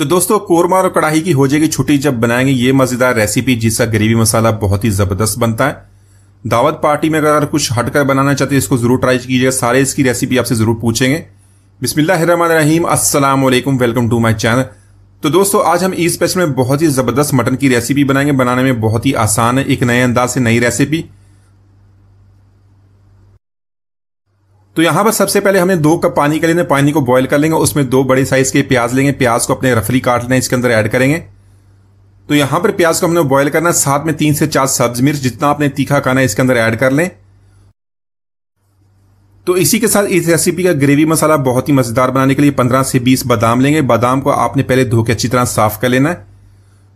तो दोस्तों कोरमा और कढ़ाई की हो जाएगी छुट्टी जब बनाएंगे ये मजेदार रेसिपी जिसका ग्रेवी मसाला बहुत ही जबरदस्त बनता है दावत पार्टी में अगर कुछ हटकर बनाना चाहते हैं इसको जरूर ट्राई कीजिएगा सारे इसकी रेसिपी आपसे जरूर पूछेंगे बिस्मिल्लाम अस्सलाम वालेकुम वेलकम टू माय चैनल तो दोस्तों आज हम इस स्पेशल में बहुत ही जबरदस्त मटन की रेसिपी बनाएंगे बनाने में बहुत ही आसान है एक नए अंदाज से नई रेसिपी तो यहां पर सबसे पहले हमें दो कप पानी के लेने पानी को बॉयल कर लेंगे उसमें दो बड़े साइज के प्याज लेंगे प्याज को अपने रफली काट लेना इसके अंदर ऐड करेंगे तो यहां पर प्याज को हमने बॉयल करना साथ में तीन से चार सब्ज मिर्च जितना आपने तीखा खाना है इसके अंदर ऐड कर लें तो इसी के साथ इस रेसिपी का ग्रेवी मसाला बहुत ही मजेदार बनाने के लिए 15 से 20 बादाम लेंगे बादाम को आपने पहले धो के अच्छी तरह साफ कर लेना है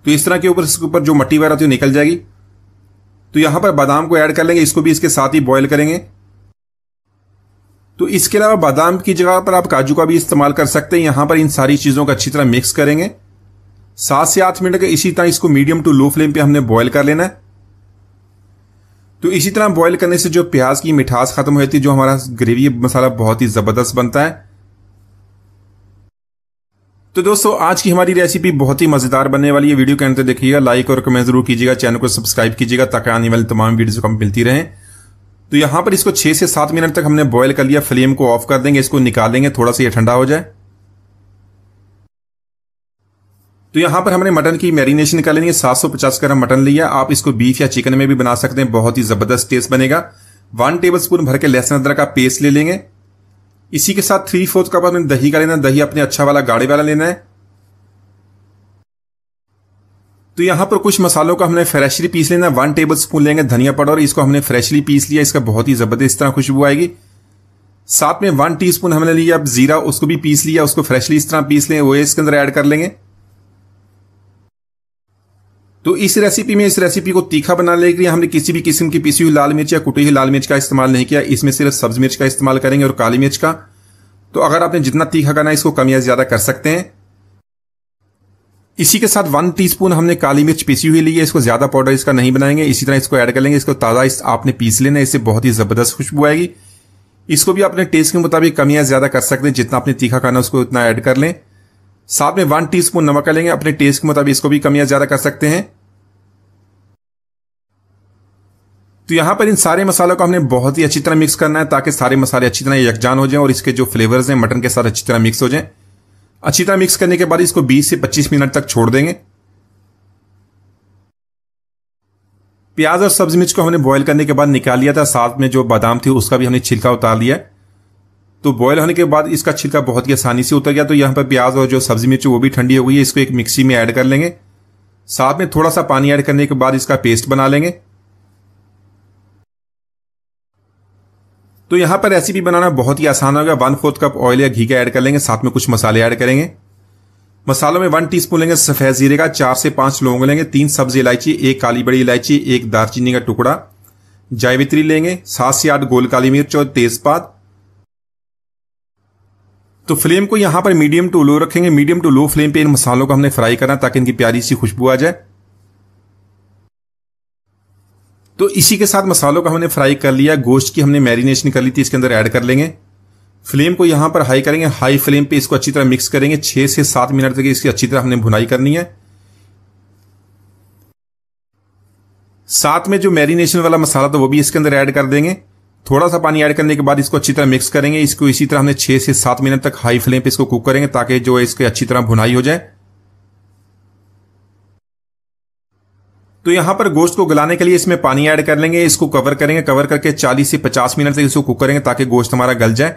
तो इस तरह के ऊपर इसके ऊपर जो मट्टी वगैरह थी निकल जाएगी तो यहां पर बादाम को ऐड कर लेंगे इसको भी इसके साथ ही बॉयल करेंगे तो इसके अलावा बादाम की जगह पर आप काजू का भी इस्तेमाल कर सकते हैं यहां पर इन सारी चीज़ों को अच्छी तरह मिक्स करेंगे सात से आठ मिनट का इसी तरह इसको मीडियम टू लो फ्लेम पे हमने बॉईल कर लेना है तो इसी तरह बॉईल करने से जो प्याज की मिठास खत्म हो जाती है जो हमारा ग्रेवी मसाला बहुत ही ज़बरदस्त बनता है तो दोस्तों आज की हमारी रेसिपी बहुत ही मज़ेदार बनने वाली है वीडियो के अंदर देखिएगा लाइक और कमेंट जरूर कीजिएगा चैनल को सब्सक्राइब कीजिएगा ताकि आने वाली तमाम वीडियो को मिलती रहें तो यहां पर इसको छह से सात मिनट तक हमने बॉयल कर लिया फ्लेम को ऑफ कर देंगे इसको निकालेंगे थोड़ा सा ये ठंडा हो जाए तो यहां पर हमने मटन की मैरिनेशन कर लेनी है 750 ग्राम मटन लिया आप इसको बीफ या चिकन में भी बना सकते हैं बहुत ही ज़बरदस्त टेस्ट बनेगा वन टेबल स्पून भर के लहसुन अदरक का पेस्ट ले लेंगे इसी के साथ थ्री फोर्थ कप हमें दही का लेना दही अपने अच्छा वाला गाड़ी वाला लेना है तो यहाँ पर कुछ मसालों को हमने फ्रेशली पीस लेना वन टेबल स्पून लेंगे धनिया पाउडर इसको हमने फ्रेशली पीस लिया इसका बहुत ही जबरदस्त तरह खुशबू आएगी साथ में वन टीस्पून हमने लिया अब जीरा उसको भी पीस लिया उसको फ्रेशली इस तरह पीस लें वो इसके अंदर ऐड कर लेंगे तो इस रेसिपी में इस रेसिपी को तीखा बनाने के लिए हमने किसी भी किस्म की पीसी हुई लाल मिर्च या कुटी हुई लाल मिर्च का इस्तेमाल नहीं किया इसमें सिर्फ सब्ज मिर्च का इस्तेमाल करेंगे और काली मिर्च का तो अगर आपने जितना तीखा करना है इसको कम या ज्यादा कर सकते हैं इसी के साथ वन टीस्पून हमने काली मिर्च पीसी हुई ली है इसको ज्यादा पाउडर इसका नहीं बनाएंगे इसी तरह इसको ऐड कर लेंगे इसको ताज़ा इस आपने पीस लेना इससे बहुत ही ज़बरदस्त खुशबू आएगी इसको भी अपने टेस्ट के मुताबिक कमियां ज़्यादा कर सकते हैं जितना आपने तीखा खाना उसको उतना ऐड कर लें साथ में वन टीस्पून नमक लेंगे अपने टेस्ट के मुताबिक इसको भी कमियां ज़्यादा कर सकते हैं तो यहां पर इन सारे मसालों को हमने बहुत ही अच्छी तरह मिक्स करना है ताकि सारे मसाले अच्छी तरह यकजान हो जाएं और इसके जो फ्लेवर्स हैं मटन के साथ अच्छी तरह मिक्स हो जाएं अच्छी तरह मिक्स करने के बाद इसको 20 से 25 मिनट तक छोड़ देंगे प्याज और सब्जी मिर्च को हमने बॉईल करने के बाद निकाल लिया था साथ में जो बादाम थी उसका भी हमने छिलका उतार लिया तो बॉयल होने के बाद इसका छिलका बहुत ही आसानी से उतर गया तो यहाँ पर प्याज और जो सब्जी मिर्च वो भी ठंडी हो गई है इसको एक मिक्सी में ऐड कर लेंगे साथ में थोड़ा सा पानी ऐड करने के बाद इसका पेस्ट बना लेंगे तो यहाँ पर रेसिपी बनाना बहुत ही आसान होगा वन फोर्थ कप ऑयल या घी का ऐड कर लेंगे साथ में कुछ मसाले ऐड करेंगे मसालों में वन टीस्पून लेंगे सफेद जीरे का चार से पांच लौंग लेंगे तीन सब्जी इलायची एक काली बड़ी इलायची एक दालचीनी का टुकड़ा जायवित्री लेंगे सात से आठ गोल काली मिर्च और तेजपात तो फ्लेम को यहां पर मीडियम टू लो रखेंगे मीडियम टू लो फ्लेम पे इन मसालों को हमने फ्राई करना ताकि इनकी प्यारी सी खुशबू आ जाए तो इसी के साथ मसालों का हमने फ्राई कर लिया गोश्त की हमने मैरिनेशन कर ली थी इसके अंदर ऐड कर लेंगे फ्लेम को यहां पर हाई करेंगे हाई फ्लेम पे इसको अच्छी तरह मिक्स करेंगे छह से सात मिनट तक इसकी अच्छी तरह हमने भुनाई करनी है साथ में जो मैरिनेशन वाला मसाला था वो भी इसके अंदर ऐड कर देंगे थोड़ा सा पानी ऐड करने के बाद इसको अच्छी तरह मिक्स करेंगे इसको इसी तरह हमने छह से सात मिनट तक हाई फ्लेम पे इसको कुक करेंगे ताकि जो इसके अच्छी तरह भुनाई हो जाए तो यहां पर गोश्त को गलाने के लिए इसमें पानी ऐड कर लेंगे इसको कवर करेंगे कवर करके 40 से 50 मिनट तक इसको कुक करेंगे ताकि गोश्त हमारा गल जाए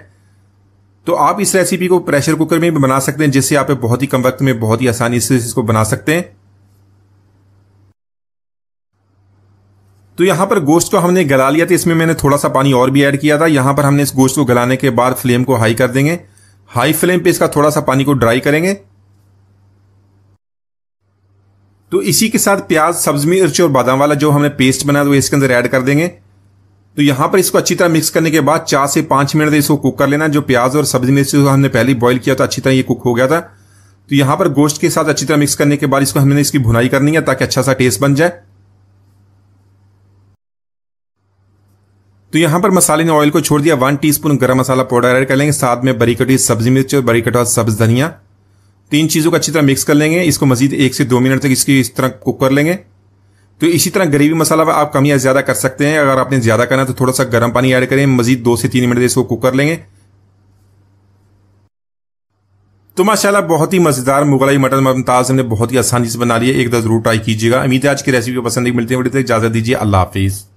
तो आप इस रेसिपी को प्रेशर कुकर में भी बना सकते हैं जिससे आप बहुत ही कम वक्त में बहुत ही आसानी से इसको बना सकते हैं तो यहां पर गोश्त को हमने गला लिया था इसमें मैंने थोड़ा सा पानी और भी ऐड किया था यहां पर हमने इस गोश्त को गलाने के बाद फ्लेम को हाई कर देंगे हाई फ्लेम पे इसका थोड़ा सा पानी को ड्राई करेंगे तो इसी के साथ प्याज सब्ज मिर्च और बादाम वाला जो हमने पेस्ट बनाया वो इसके अंदर ऐड कर देंगे तो यहां पर इसको अच्छी तरह मिक्स करने के बाद चार से पांच मिनट इसको कुक कर लेना जो प्याज और सब्जी मिर्च हमने पहले बॉईल किया था अच्छी तरह ये कुक हो गया था तो यहां पर गोश्त के साथ अच्छी तरह मिक्स करने के बाद इसको हमने इसकी भुनाई करनी है ताकि अच्छा सा टेस्ट बन जाए तो यहां पर मसाले ने ऑयल को छोड़ दिया one teaspoon masala powder add कर लेंगे साथ में बरी कटी सब्जी मिर्च और बरी कटा सब्ज धनिया तीन चीज़ों को अच्छी तरह मिक्स कर लेंगे इसको मजीद एक से दो मिनट तक इसकी इस तरह कुक कर लेंगे तो इसी तरह ग्रेवी मसाला आप कम या ज़्यादा कर सकते हैं अगर आपने ज़्यादा करना तो थोड़ा सा गर्म पानी ऐड करें मजीद दो से तीन मिनट इसको कुक कर लेंगे तो माशाला बहुत ही मज़ेदार मुगलाई मटन ममताज़ हमने बहुत ही आसानी से बना लिया एक दफ़ा ज़रूर ट्राई कीजिएगा उम्मीद है आज की रेसिपी पसंद नहीं मिलती है इजाज़त दीजिए अल्लाह हाफिज़